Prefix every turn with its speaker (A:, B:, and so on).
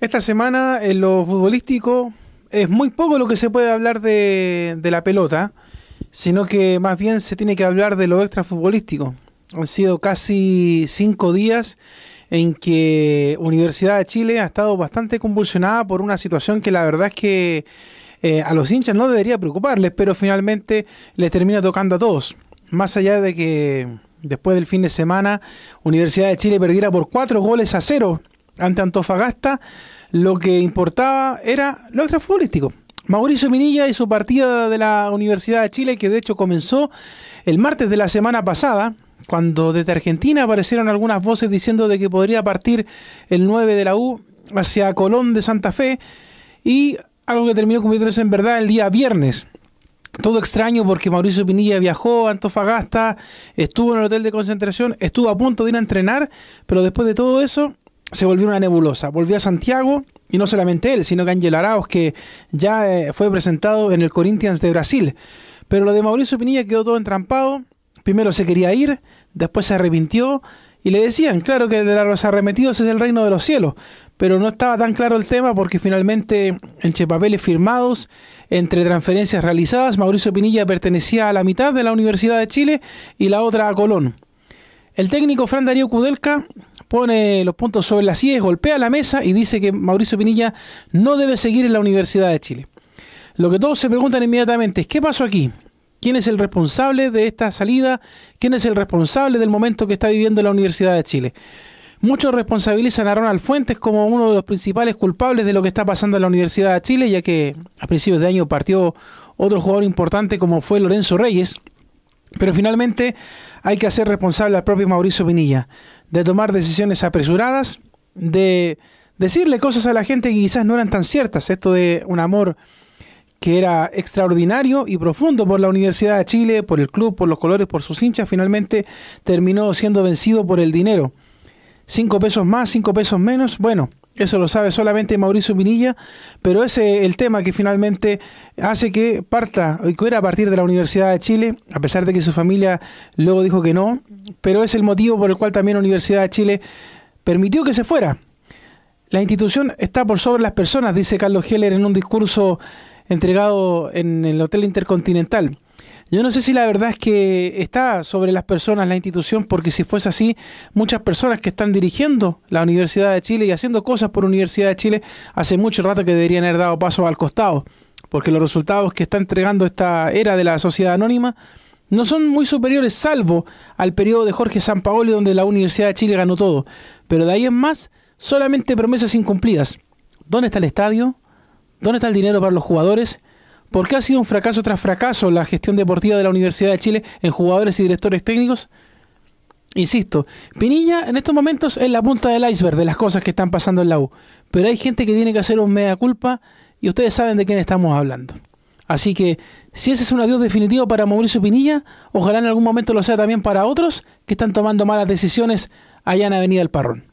A: Esta semana en lo futbolístico es muy poco lo que se puede hablar de, la pelota, sino que más bien se tiene que hablar de lo extrafutbolístico. Han sido casi cinco días en que Universidad de Chile ha estado bastante convulsionada por una situación que la verdad es que eh, a los hinchas no debería preocuparles, pero finalmente les termina tocando a todos. Más allá de que después del fin de semana Universidad de Chile perdiera por cuatro goles a cero ante Antofagasta, lo que importaba era lo extrafutbolístico. Mauricio Minilla y su partida de la Universidad de Chile, que de hecho comenzó el martes de la semana pasada, cuando desde Argentina aparecieron algunas voces diciendo de que podría partir el 9 de la U hacia Colón de Santa Fe, y algo que terminó convirtiéndose en verdad el día viernes. Todo extraño porque Mauricio Pinilla viajó a Antofagasta, estuvo en el hotel de concentración, estuvo a punto de ir a entrenar, pero después de todo eso se volvió una nebulosa. Volvió a Santiago y no solamente él, sino que Ángel Araos, que ya eh, fue presentado en el Corinthians de Brasil. Pero lo de Mauricio Pinilla quedó todo entrampado. Primero se quería ir, después se arrepintió y le decían, claro que de los arremetidos es el reino de los cielos, pero no estaba tan claro el tema porque finalmente entre papeles firmados, entre transferencias realizadas, Mauricio Pinilla pertenecía a la mitad de la Universidad de Chile y la otra a Colón. El técnico Fran Darío Kudelka pone los puntos sobre las sillas, golpea la mesa y dice que Mauricio Pinilla no debe seguir en la Universidad de Chile. Lo que todos se preguntan inmediatamente es, ¿qué pasó aquí? ¿Quién es el responsable de esta salida? ¿Quién es el responsable del momento que está viviendo la Universidad de Chile? Muchos responsabilizan a Ronald Fuentes como uno de los principales culpables de lo que está pasando en la Universidad de Chile, ya que a principios de año partió otro jugador importante como fue Lorenzo Reyes, pero finalmente hay que hacer responsable al propio Mauricio Pinilla de tomar decisiones apresuradas, de decirle cosas a la gente que quizás no eran tan ciertas. Esto de un amor que era extraordinario y profundo por la Universidad de Chile, por el club, por los colores, por sus hinchas, finalmente terminó siendo vencido por el dinero. Cinco pesos más, cinco pesos menos, bueno, eso lo sabe solamente Mauricio Minilla, pero ese es el tema que finalmente hace que parta, eh, que era a partir de la Universidad de Chile, a pesar de que su familia luego dijo que no, pero es el motivo por el cual también la Universidad de Chile permitió que se fuera. La institución está por sobre las personas, dice Carlos Heller en un discurso entregado en el Hotel Intercontinental. Yo no sé si la verdad es que está sobre las personas la institución, porque si fuese así, muchas personas que están dirigiendo la Universidad de Chile y haciendo cosas por Universidad de Chile hace mucho rato que deberían haber dado paso al costado, porque los resultados que está entregando esta era de la sociedad anónima no son muy superiores, salvo al periodo de Jorge Sampaoli, donde la Universidad de Chile ganó todo. Pero de ahí en más, solamente promesas incumplidas. ¿Dónde está el estadio? ¿Dónde está el dinero para los jugadores? ¿Por qué ha sido un fracaso tras fracaso la gestión deportiva de la Universidad de Chile en jugadores y directores técnicos? Insisto, Pinilla en estos momentos es la punta del iceberg de las cosas que están pasando en la U, pero hay gente que tiene que hacer un mea culpa y ustedes saben de quién estamos hablando. Así que, si ese es un adiós definitivo para Mauricio Pinilla, ojalá en algún momento lo sea también para otros que están tomando malas decisiones allá en Avenida El Parrón.